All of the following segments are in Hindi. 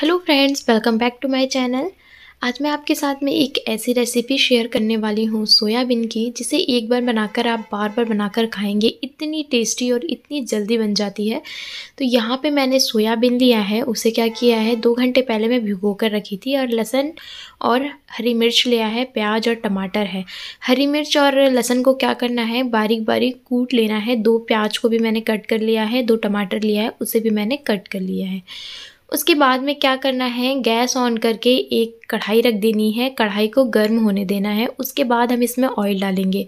hello friends welcome back to my channel आज मैं आपके साथ में एक ऐसी रेसिपी शेयर करने वाली हूँ सोयाबीन की जिसे एक बार बनाकर आप बार बार बनाकर खाएंगे इतनी टेस्टी और इतनी जल्दी बन जाती है तो यहाँ पे मैंने सोयाबीन लिया है उसे क्या किया है दो घंटे पहले मैं भिगो कर रखी थी और लहसन और हरी मिर्च लिया है प्याज और टमाटर है हरी मिर्च और लहसन को क्या करना है बारीक बारीक कूट लेना है दो प्याज को भी मैंने कट कर लिया है दो टमाटर लिया है उसे भी मैंने कट कर लिया है उसके बाद में क्या करना है गैस ऑन करके एक कढ़ाई रख देनी है कढ़ाई को गर्म होने देना है उसके बाद हम इसमें ऑयल डालेंगे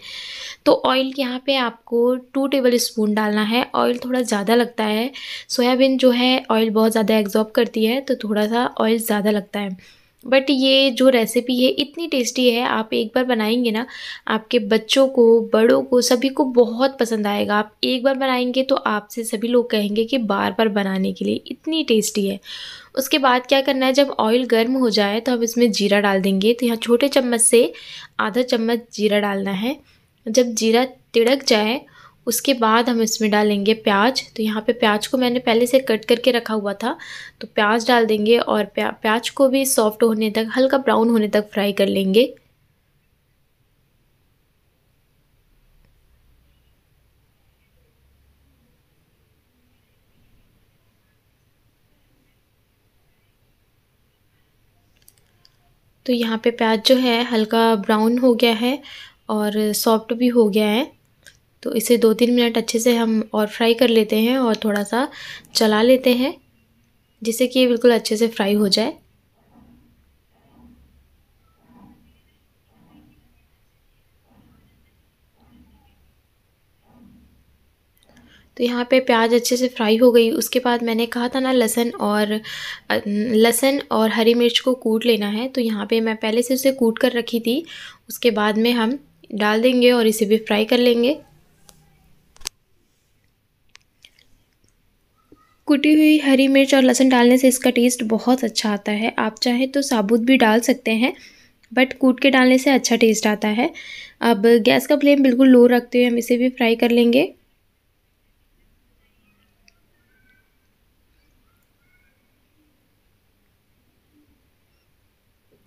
तो ऑयल यहाँ पे आपको टू टेबल स्पून डालना है ऑयल थोड़ा ज़्यादा लगता है सोयाबीन जो है ऑयल बहुत ज़्यादा एग्जॉर्ब करती है तो थोड़ा सा ऑयल ज़्यादा लगता है बट ये जो रेसिपी है इतनी टेस्टी है आप एक बार बनाएंगे ना आपके बच्चों को बड़ों को सभी को बहुत पसंद आएगा आप एक बार बनाएंगे तो आपसे सभी लोग कहेंगे कि बार बार बनाने के लिए इतनी टेस्टी है उसके बाद क्या करना है जब ऑयल गर्म हो जाए तो हम इसमें जीरा डाल देंगे तो यहाँ छोटे चम्मच से आधा चम्मच जीरा डालना है जब जीरा तिड़क जाए उसके बाद हम इसमें डालेंगे प्याज तो यहाँ पे प्याज को मैंने पहले से कट करके रखा हुआ था तो प्याज डाल देंगे और प्या, प्याज को भी सॉफ्ट होने तक हल्का ब्राउन होने तक फ्राई कर लेंगे तो यहाँ पे प्याज जो है हल्का ब्राउन हो गया है और सॉफ्ट भी हो गया है तो इसे दो तीन मिनट अच्छे से हम और फ्राई कर लेते हैं और थोड़ा सा चला लेते हैं जिससे कि ये बिल्कुल अच्छे से फ्राई हो जाए तो यहाँ पे प्याज अच्छे से फ्राई हो गई उसके बाद मैंने कहा था ना लहसन और लहसन और हरी मिर्च को कूट लेना है तो यहाँ पे मैं पहले से उसे कूट कर रखी थी उसके बाद में हम डाल देंगे और इसे भी फ्राई कर लेंगे कुटी हुई हरी मिर्च और लहसुन डालने से इसका टेस्ट बहुत अच्छा आता है आप चाहें तो साबुत भी डाल सकते हैं बट कूट के डालने से अच्छा टेस्ट आता है अब गैस का फ्लेम बिल्कुल लो रखते हुए हम इसे भी फ्राई कर लेंगे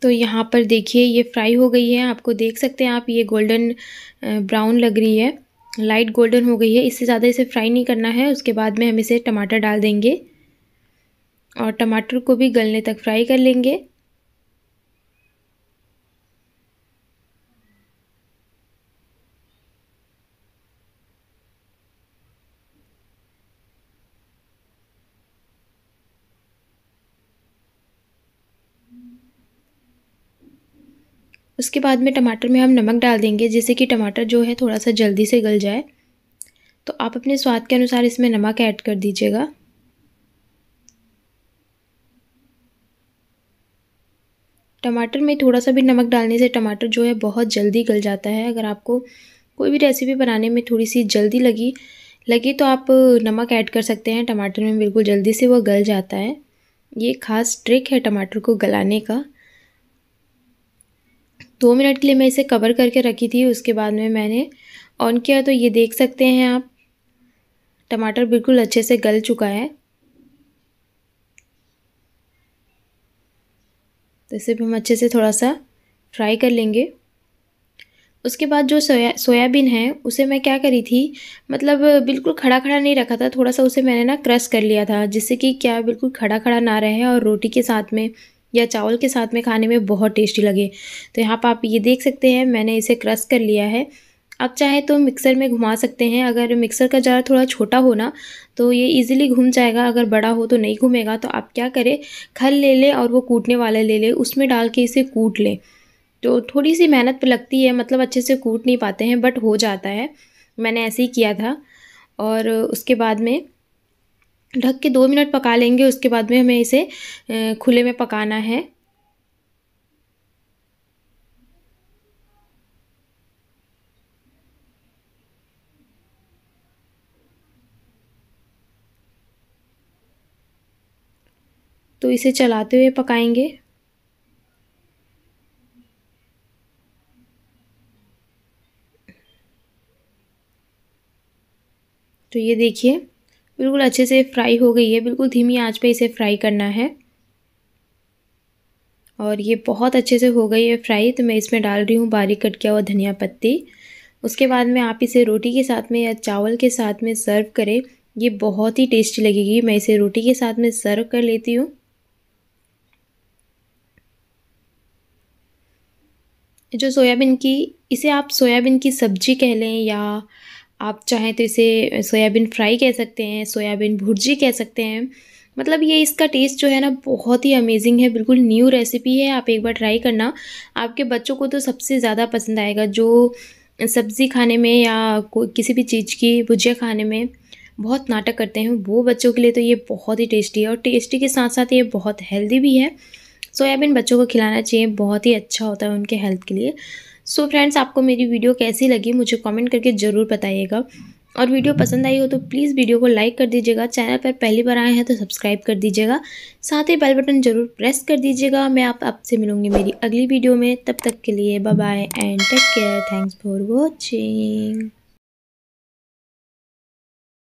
तो यहाँ पर देखिए ये फ्राई हो गई है आपको देख सकते हैं आप ये गोल्डन ब्राउन लग रही है लाइट गोल्डन हो गई है इससे ज़्यादा इसे फ्राई नहीं करना है उसके बाद में हम इसे टमाटर डाल देंगे और टमाटर को भी गलने तक फ्राई कर लेंगे उसके बाद में टमाटर में हम नमक डाल देंगे जिससे कि टमाटर जो है थोड़ा सा जल्दी से गल जाए तो आप अपने स्वाद के अनुसार इसमें नमक ऐड कर दीजिएगा टमाटर में थोड़ा सा भी नमक डालने से टमाटर जो है बहुत जल्दी गल जाता है अगर आपको कोई भी रेसिपी बनाने में थोड़ी सी जल्दी लगी लगे तो आप नमक ऐड कर सकते हैं टमाटर में बिल्कुल जल्दी से वह गल जाता है ये खास ट्रिक है टमाटर को गलाने का दो मिनट के लिए मैं इसे कवर करके रखी थी उसके बाद में मैंने ऑन किया तो ये देख सकते हैं आप टमाटर बिल्कुल अच्छे से गल चुका है तो इसे भी हम अच्छे से थोड़ा सा फ्राई कर लेंगे उसके बाद जो सोया सोयाबीन है उसे मैं क्या करी थी मतलब बिल्कुल खड़ा खड़ा नहीं रखा था थोड़ा सा उसे मैंने ना क्रश कर लिया था जिससे कि क्या बिल्कुल खड़ा खड़ा ना रहे और रोटी के साथ में या चावल के साथ में खाने में बहुत टेस्टी लगे तो यहाँ पर आप ये देख सकते हैं मैंने इसे क्रश कर लिया है आप चाहे तो मिक्सर में घुमा सकते हैं अगर मिक्सर का जार थोड़ा छोटा हो ना तो ये इजीली घूम जाएगा अगर बड़ा हो तो नहीं घूमेगा तो आप क्या करें खल ले लें और वो कूटने वाला ले लें उसमें डाल के इसे कूट लें तो थोड़ी सी मेहनत पर लगती है मतलब अच्छे से कूट नहीं पाते हैं बट हो जाता है मैंने ऐसे ही किया था और उसके बाद में ढक के दो मिनट पका लेंगे उसके बाद में हमें इसे खुले में पकाना है तो इसे चलाते हुए पकाएंगे तो ये देखिए बिल्कुल अच्छे से फ्राई हो गई है बिल्कुल धीमी आंच पे इसे फ्राई करना है और ये बहुत अच्छे से हो गई है फ्राई तो मैं इसमें डाल रही हूँ बारीक कट किया हुआ धनिया पत्ती उसके बाद में आप इसे रोटी के साथ में या चावल के साथ में सर्व करें ये बहुत ही टेस्टी लगेगी मैं इसे रोटी के साथ में सर्व कर लेती हूँ जो सोयाबीन की इसे आप सोयाबीन की सब्जी कह लें या आप चाहें तो इसे सोयाबीन फ्राई कह सकते हैं सोयाबीन भुर्जी कह सकते हैं मतलब ये इसका टेस्ट जो है ना बहुत ही अमेजिंग है बिल्कुल न्यू रेसिपी है आप एक बार ट्राई करना आपके बच्चों को तो सबसे ज़्यादा पसंद आएगा जो सब्ज़ी खाने में या किसी भी चीज़ की भुजिया खाने में बहुत नाटक करते हैं वो बच्चों के लिए तो ये बहुत ही टेस्टी है और टेस्टी के साथ साथ ये बहुत हेल्दी भी है सोयाबीन बच्चों को खिलाना चाहिए बहुत ही अच्छा होता है उनके हेल्थ के लिए सो so फ्रेंड्स आपको मेरी वीडियो कैसी लगी मुझे कमेंट करके ज़रूर बताइएगा और वीडियो पसंद आई हो तो प्लीज़ वीडियो को लाइक कर दीजिएगा चैनल पर पहली बार आए हैं तो सब्सक्राइब कर दीजिएगा साथ ही बेल बटन ज़रूर प्रेस कर दीजिएगा मैं आप आपसे मिलूँगी मेरी अगली वीडियो में तब तक के लिए bye bye and take care thanks for watching